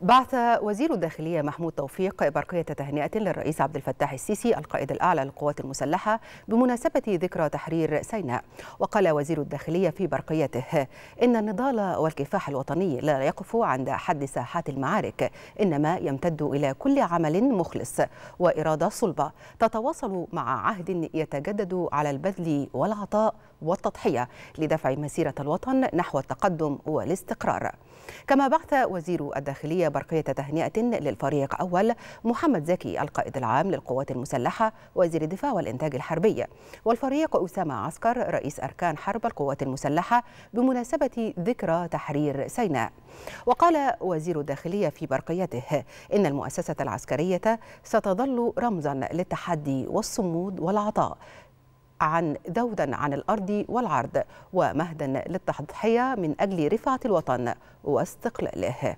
بعث وزير الداخلية محمود توفيق برقية تهنئة للرئيس عبد الفتاح السيسي القائد الأعلى للقوات المسلحة بمناسبة ذكرى تحرير سيناء وقال وزير الداخلية في برقيته إن النضال والكفاح الوطني لا يقف عند حد ساحات المعارك إنما يمتد إلى كل عمل مخلص وإرادة صلبة تتواصل مع عهد يتجدد على البذل والعطاء والتضحية لدفع مسيرة الوطن نحو التقدم والاستقرار كما بعث وزير الداخلية برقية تهنئة للفريق أول محمد زكي القائد العام للقوات المسلحة وزير الدفاع والإنتاج الحربي والفريق أسامة عسكر رئيس أركان حرب القوات المسلحة بمناسبة ذكرى تحرير سيناء وقال وزير الداخلية في برقيته إن المؤسسة العسكرية ستظل رمزا للتحدي والصمود والعطاء عن دودا عن الأرض والعرض ومهدا للتضحية من أجل رفعة الوطن واستقلاله